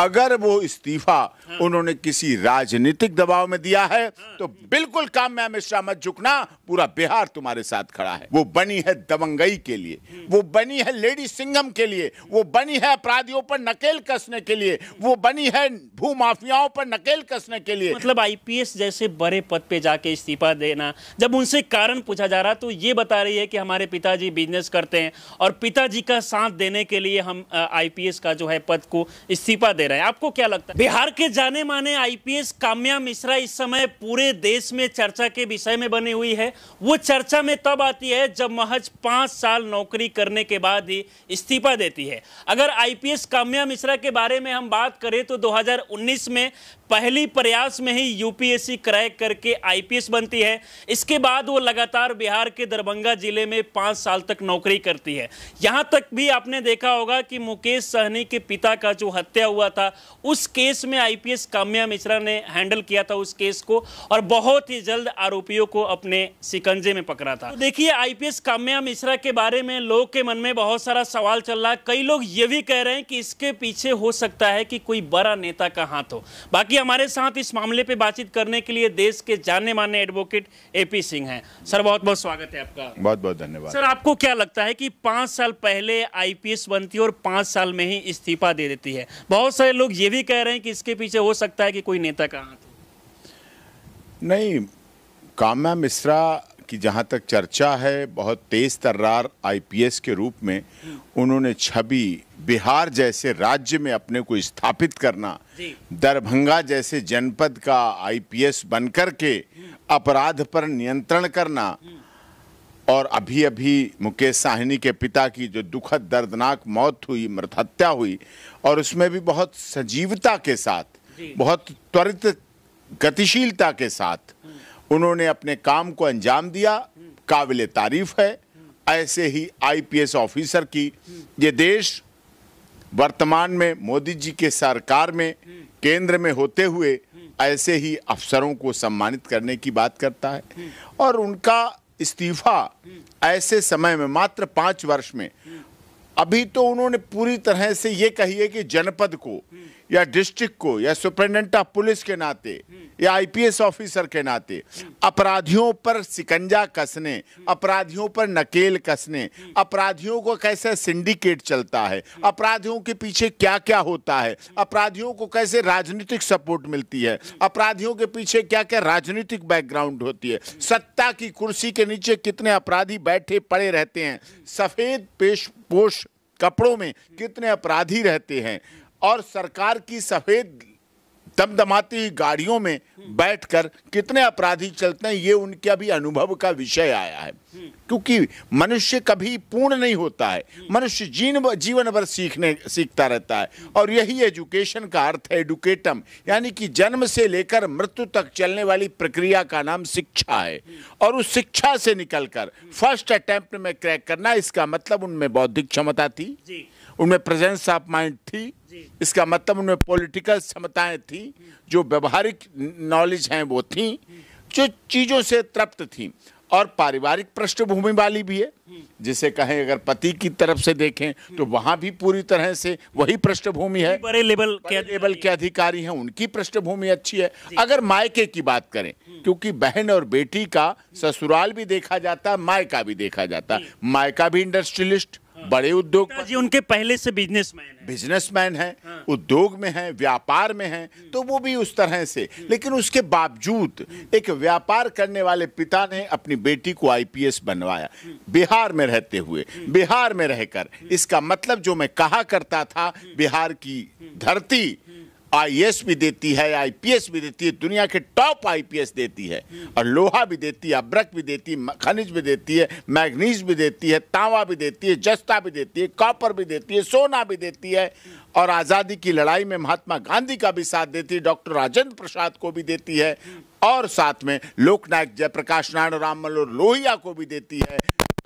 अगर वो इस्तीफा उन्होंने किसी राजनीतिक दबाव में दिया है तो बिल्कुल काम में अमित शाह मत झुकना पूरा बिहार तुम्हारे साथ खड़ा है वो बनी है दबंगई के लिए वो बनी है लेडी सिंगम के लिए वो बनी है अपराधियों पर नकेल कसने के लिए वो बनी है भू माफियाओं पर नकेल कसने के लिए मतलब आईपीएस जैसे बड़े पद पे जाके इस्तीफा देना जब उनसे कारण पूछा जा रहा तो ये बता रही है कि हमारे पिताजी बिजनेस करते हैं और पिताजी का साथ देने के लिए हम आईपीएस का जो है पद को इस्तीफा देना रहे हैं आपको क्या लगता है बिहार के जाने माने आईपीएस काम्या मिश्रा इस समय पूरे देश में चर्चा के विषय में बनी हुई है वो चर्चा में तब आती है जब महज पांच साल नौकरी करने के बाद ही इस्तीफा देती है अगर आईपीएस काम्या मिश्रा के बारे में हम बात करें तो दो में पहली प्रयास में ही यूपीएससी क्रैक करके आईपीएस बनती है इसके बाद वो लगातार बिहार के दरभंगा जिले में पांच साल तक नौकरी करती है यहां तक भी आपने देखा होगा कि मुकेश सहनी के पिता का जो हत्या हुआ था था उस केस में आईपीएस काम्या मिश्रा ने हैंडल किया था उस केस को और बहुत ही जल्द आरोपियों को अपने सिकंजे में पकड़ा था तो देखिए आईपीएस काम्या मिश्रा के बारे में लोगों के मन में बहुत सारा सवाल चल रहा है कई लोग ये भी कह रहे हैं कि इसके पीछे हो सकता है कि कोई बड़ा नेता का हाथ हो बाकी हमारे साथ इस मामले पर बातचीत करने के लिए देश के जाने माने एडवोकेट ए सिंह हैं सर बहुत बहुत स्वागत है आपका बहुत बहुत धन्यवाद सर आपको क्या लगता है कि पांच साल पहले आईपीएस बनती है और पांच साल में ही इस्तीफा दे देती है बहुत सारे सारे लोग ये भी कह रहे हैं कि इसके पीछे हो सकता है कि कोई नेता का हाथ नहीं काम्या मिश्रा की जहाँ तक चर्चा है बहुत तेज तर्रार आईपीएस के रूप में उन्होंने छवि बिहार जैसे राज्य में अपने को स्थापित करना दरभंगा जैसे जनपद का आईपीएस बनकर के अपराध पर नियंत्रण करना और अभी अभी मुकेश साहनी के पिता की जो दुखद दर्दनाक मौत हुई मृतहत्या हुई और उसमें भी बहुत सजीवता के साथ बहुत त्वरित गतिशीलता के साथ हम्म। उन्होंने अपने काम को अंजाम दिया हम्म। काबिल तारीफ है हम्म। ऐसे ही आईपीएस ऑफिसर की ये देश वर्तमान में मोदी जी के सरकार में केंद्र में होते हुए ऐसे ही अफसरों को सम्मानित करने की बात करता है और उनका इस्तीफा ऐसे समय में मात्र पांच वर्ष में अभी तो उन्होंने पूरी तरह से ये कही है कि जनपद को या डिस्ट्रिक्ट को या सुप्रिटेंडेंट ऑफ पुलिस के नाते हम्म। या आईपीएस ऑफिसर के नाते हम्म। अपराधियों पर सिकंजा कसने हम्म। अपराधियों पर नकेल कसने अपराधियों को कैसे सिंडिकेट चलता है अपराधियों के पीछे क्या क्या होता है अपराधियों को कैसे राजनीतिक सपोर्ट मिलती है अपराधियों के पीछे क्या क्या राजनीतिक बैकग्राउंड होती है सत्ता की कुर्सी के नीचे कितने अपराधी बैठे पड़े रहते हैं सफ़ेद पेश पोश कपड़ों में कितने अपराधी रहते हैं और सरकार की सफ़ेद दमदमाती गाड़ियों में बैठकर कितने अपराधी चलते हैं ये उनके अभी अनुभव का विषय आया है क्योंकि मनुष्य कभी पूर्ण नहीं होता है मनुष्य जीन जीवन भर सीखने सीखता रहता है और यही एजुकेशन का अर्थ है एडुकेटम यानी कि जन्म से लेकर मृत्यु तक चलने वाली प्रक्रिया का नाम शिक्षा है और उस शिक्षा से निकलकर फर्स्ट अटैम्प्ट में क्रैक करना इसका मतलब उनमें बौद्धिक क्षमता थी उनमें प्रेजेंस ऑफ माइंड थी इसका मतलब उनमें पॉलिटिकल क्षमताएं थी जो व्यवहारिक नॉलेज हैं वो थी जो चीज़ों से तृप्त थी और पारिवारिक पृष्ठभूमि वाली भी है जिसे कहें अगर पति की तरफ से देखें तो वहाँ भी पूरी तरह से वही पृष्ठभूमि है बड़े लेवल के लेवल के अधिकारी हैं उनकी पृष्ठभूमि अच्छी है अगर मायके की बात करें क्योंकि बहन और बेटी का ससुराल भी देखा जाता है मायका भी देखा जाता है मायका भी इंडस्ट्रियलिस्ट बड़े उद्योग जी उनके पहले से बिजनेसमैन बिजनेसमैन है हाँ। उद्योग में है व्यापार में है हम्म। तो वो भी उस तरह से लेकिन उसके बावजूद एक व्यापार करने वाले पिता ने अपनी बेटी को आईपीएस बनवाया हम्म। बिहार में रहते हुए हम्म। बिहार में रहकर इसका मतलब जो मैं कहा करता था बिहार की धरती आईएएस भी देती है आईपीएस भी देती है दुनिया के टॉप आईपीएस देती है और लोहा भी देती है अब्रक भी देती है खनिज भी देती है मैग्नीज भी देती है तांवा भी देती है जस्ता भी देती है कॉपर भी देती है सोना भी देती है और आज़ादी की लड़ाई में महात्मा गांधी का भी साथ देती है डॉक्टर राजेंद्र प्रसाद को भी देती है और साथ में लोकनायक जयप्रकाश नारायण राम मनोहर लोहिया को भी देती है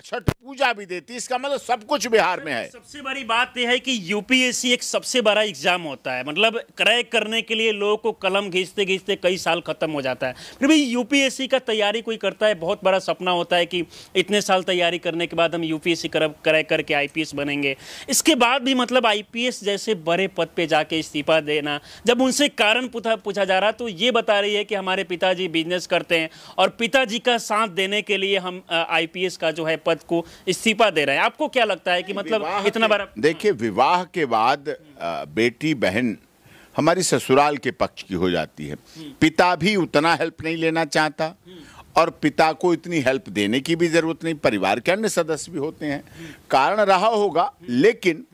छठ पूजा भी देती इसका मतलब सब कुछ बिहार में है सबसे बड़ी बात यह है कि यूपीएससी एक सबसे बड़ा एग्जाम होता है मतलब क्रय करने के लिए लोगों को कलम घींचते घींचते कई साल खत्म हो जाता है फिर भी यूपीएससी का तैयारी कोई करता है बहुत बड़ा सपना होता है कि इतने साल तैयारी करने के बाद हम यूपीएससी क्रय करके आई बनेंगे इसके बाद भी मतलब आई जैसे बड़े पद पर जाके इस्तीफा देना जब उनसे कारण पूछा जा रहा तो ये बता रही है कि हमारे पिताजी बिजनेस करते हैं और पिताजी का साथ देने के लिए हम आई का जो है पद को इस्तीफा दे रहे हैं आपको क्या लगता है कि मतलब इतना बड़ा देखिए विवाह के बाद बेटी बहन हमारी ससुराल के पक्ष की हो जाती है हम्म। पिता भी उतना हेल्प नहीं लेना चाहता हम्म। और पिता को इतनी हेल्प देने की भी जरूरत नहीं परिवार के अन्य सदस्य भी होते हैं हम्म। कारण रहा होगा लेकिन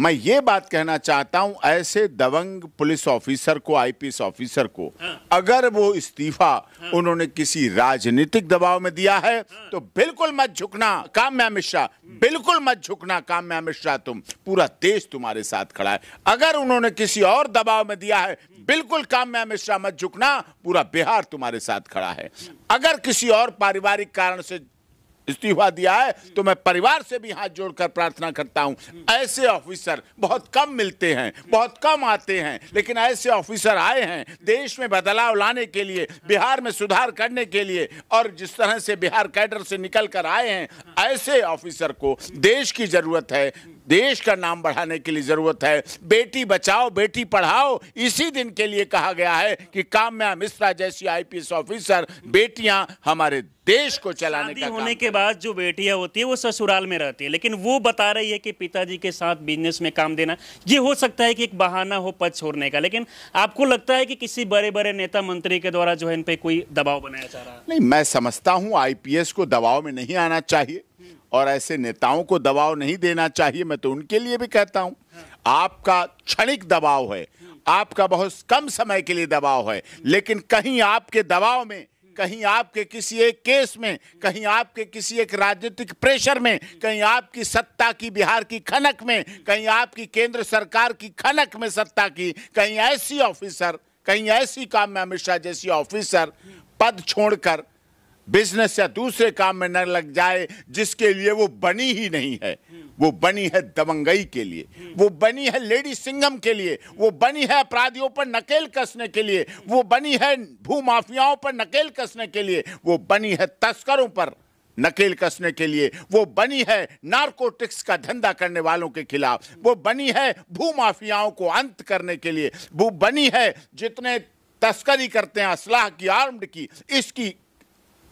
मैं ये बात कहना चाहता हूं ऐसे दबंग पुलिस ऑफिसर को आईपीएस ऑफिसर को हाँ। अगर वो इस्तीफा हाँ। उन्होंने किसी राजनीतिक दबाव में दिया है हाँ। तो बिल्कुल मत झुकना काम में अमित शाह बिल्कुल मत झुकना काम में अमित शाह तुम पूरा देश तुम्हारे साथ खड़ा है अगर उन्होंने किसी और दबाव में दिया है बिल्कुल काम में अमित शाह मत झुकना पूरा बिहार तुम्हारे साथ खड़ा है अगर किसी और पारिवारिक कारण से इस्तीफा दिया है तो मैं परिवार से भी हाथ जोड़कर प्रार्थना करता हूं ऐसे ऑफिसर बहुत कम मिलते हैं बहुत कम आते हैं लेकिन ऐसे ऑफिसर आए हैं देश में बदलाव लाने के लिए बिहार में सुधार करने के लिए और जिस तरह से बिहार कैडर से निकल कर आए हैं ऐसे ऑफिसर को देश की ज़रूरत है देश का नाम बढ़ाने के लिए ज़रूरत है बेटी बचाओ बेटी पढ़ाओ इसी दिन के लिए कहा गया है कि काम्या मिश्रा जैसी आईपीएस ऑफिसर बेटियां हमारे देश को चलाने का होने के बाद जो बेटियाँ होती है वो ससुराल में रहती है लेकिन वो बता रही है कि पिताजी के साथ बिजनेस में काम देना ये हो सकता है कि एक बहाना हो पद छोड़ने का लेकिन आपको लगता है कि किसी बड़े बड़े नेता मंत्री के द्वारा जो है इन पर कोई दबाव बनाया जा रहा है नहीं मैं समझता हूँ आई को दबाव में नहीं आना चाहिए और ऐसे नेताओं को दबाव नहीं देना चाहिए मैं तो उनके लिए भी कहता हूँ आपका क्षणिक दबाव है आपका बहुत कम समय के लिए दबाव है लेकिन कहीं आपके दबाव में कहीं आपके किसी एक केस में कहीं आपके किसी एक राजनीतिक प्रेशर में कहीं आपकी सत्ता की बिहार की खनक में कहीं आपकी केंद्र सरकार की खनक में सत्ता की कहीं ऐसी ऑफिसर कहीं ऐसी काम में अमित शाह जैसी ऑफिसर पद छोड़कर बिजनेस या दूसरे काम में न लग जाए जिसके लिए वो बनी ही नहीं है वो बनी है दबंगई के लिए वो बनी है लेडी सिंघम के लिए वो बनी है अपराधियों पर नकेल कसने के लिए वो बनी है भू माफियाओं पर नकेल कसने के लिए वो बनी है तस्करों पर नकेल कसने के लिए वो बनी है नारकोटिक्स का धंधा करने वालों के खिलाफ वो बनी है भू माफियाओं को अंत करने के लिए वो बनी है जितने तस्करी करते हैं असलाह की आर्म्ड की इसकी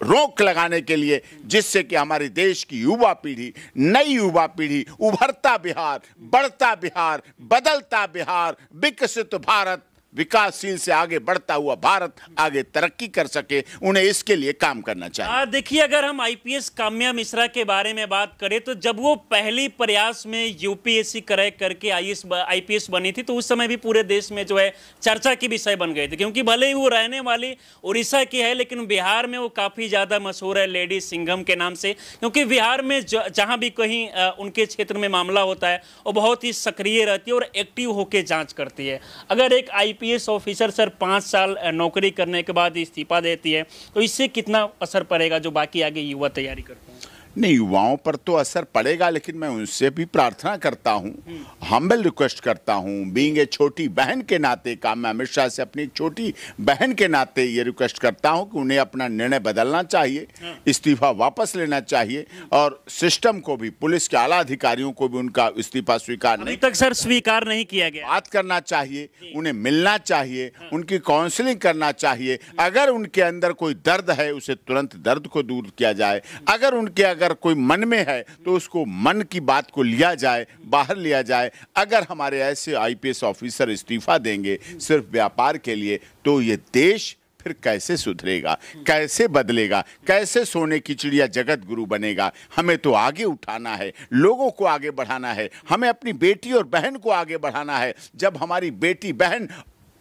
रोक लगाने के लिए जिससे कि हमारे देश की युवा पीढ़ी नई युवा पीढ़ी उभरता बिहार बढ़ता बिहार बदलता बिहार विकसित भारत विकासशील से आगे बढ़ता हुआ भारत आगे तरक्की कर सके उन्हें इसके लिए काम करना चाहिए देखिए अगर हम आईपीएस काम्या मिश्रा के बारे में बात करें तो जब वो पहली प्रयास में यूपीएससी क्रय करके आईपीएस बनी थी तो उस समय भी पूरे देश में जो है चर्चा की विषय बन गए थे क्योंकि भले ही वो रहने वाली उड़ीसा की है लेकिन बिहार में वो काफ़ी ज़्यादा मशहूर है लेडी सिंघम के नाम से क्योंकि बिहार में जहां भी कहीं उनके क्षेत्र में मामला होता है वो बहुत ही सक्रिय रहती है और एक्टिव होकर जाँच करती है अगर एक आई आईपीएस ऑफिसर सर पाँच साल नौकरी करने के बाद इस्तीफा देती है तो इससे कितना असर पड़ेगा जो बाकी आगे युवा तैयारी करते हैं नहीं युवाओं पर तो असर पड़ेगा लेकिन मैं उनसे भी प्रार्थना करता हूँ हम्बल रिक्वेस्ट करता हूँ बींग ए छोटी बहन के नाते काम मैं अमित शाह से अपनी छोटी बहन के नाते ये रिक्वेस्ट करता हूँ कि उन्हें अपना निर्णय बदलना चाहिए इस्तीफा वापस लेना चाहिए और सिस्टम को भी पुलिस के आला अधिकारियों को भी उनका इस्तीफा स्वीकार नहीं तक सर स्वीकार नहीं किया गया बात करना चाहिए उन्हें मिलना चाहिए हाँ। उनकी काउंसलिंग करना चाहिए अगर उनके अंदर कोई दर्द है उसे तुरंत दर्द को दूर किया जाए अगर उनके अगर अगर कोई मन में है तो उसको मन की बात को लिया जाए बाहर लिया जाए अगर हमारे ऐसे आईपीएस ऑफिसर इस्तीफा देंगे सिर्फ व्यापार के लिए तो ये देश फिर कैसे सुधरेगा कैसे बदलेगा कैसे सोने की चिड़िया जगत गुरु बनेगा हमें तो आगे उठाना है लोगों को आगे बढ़ाना है हमें अपनी बेटी और बहन को आगे बढ़ाना है जब हमारी बेटी बहन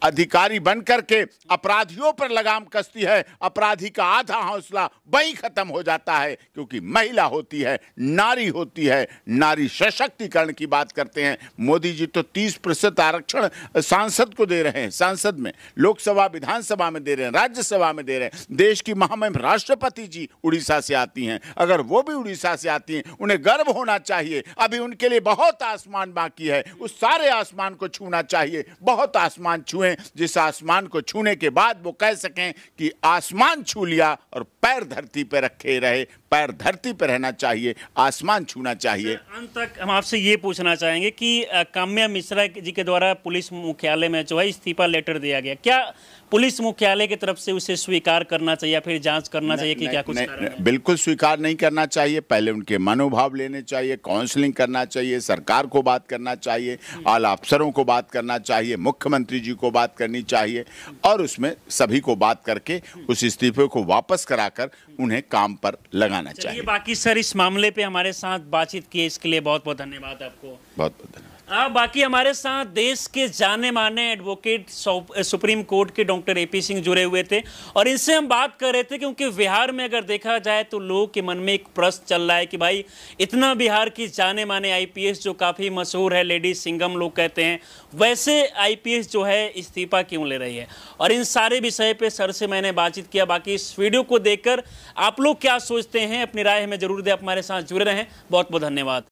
अधिकारी बन करके अपराधियों पर लगाम कसती है अपराधी का आधा हौसला वहीं खत्म हो जाता है क्योंकि महिला होती है नारी होती है नारी सशक्तिकरण की बात करते हैं मोदी जी तो 30 प्रतिशत आरक्षण सांसद को दे रहे हैं सांसद में लोकसभा विधानसभा में दे रहे हैं राज्यसभा में दे रहे हैं देश की महामहिम राष्ट्रपति जी उड़ीसा से आती हैं अगर वो भी उड़ीसा से आती हैं उन्हें गर्व होना चाहिए अभी उनके लिए बहुत आसमान बाकी है उस सारे आसमान को छूना चाहिए बहुत आसमान छूए छुएं जिस आसमान को छूने के बाद वो कह सकें कि आसमान छू लिया और पैर धरती पर रखे रहे पैर धरती पर रहना चाहिए आसमान छूना चाहिए अंत तक हम आपसे ये पूछना चाहेंगे कि काम्या मिश्रा जी के द्वारा पुलिस मुख्यालय में जो है इस्तीफा लेटर दिया गया क्या पुलिस मुख्यालय की तरफ से उसे स्वीकार करना चाहिए या फिर जांच करना न, चाहिए कि क्या कुछ न, बिल्कुल स्वीकार नहीं करना चाहिए पहले उनके मनोभाव लेने चाहिए काउंसलिंग करना चाहिए सरकार को बात करना चाहिए आला अफसरों को बात करना चाहिए मुख्यमंत्री जी को बात करनी चाहिए और उसमें सभी को बात करके उस इस्तीफे को वापस कराकर उन्हें काम पर लगा लगाना चाहिए बाकी सर इस मामले पे हमारे साथ बातचीत किए इसके लिए बहुत बहुत धन्यवाद आपको बहुत बहुत धन्यवाद आ, हाँ, बाकी हमारे साथ देश के जाने माने एडवोकेट सुप्रीम कोर्ट के डॉक्टर एपी सिंह जुड़े हुए थे और इनसे हम बात कर रहे थे क्योंकि बिहार में अगर देखा जाए तो लोगों के मन में एक प्रश्न चल रहा है कि भाई इतना बिहार की जाने माने आईपीएस जो काफ़ी मशहूर है लेडी सिंगम लोग कहते हैं वैसे आईपीएस जो है इस्तीफा क्यों ले रही है और इन सारे विषय पर सर से मैंने बातचीत किया बाकी इस वीडियो को देखकर आप लोग क्या सोचते हैं अपनी राय हमें जरूर दें आप हमारे साथ जुड़े रहें बहुत बहुत धन्यवाद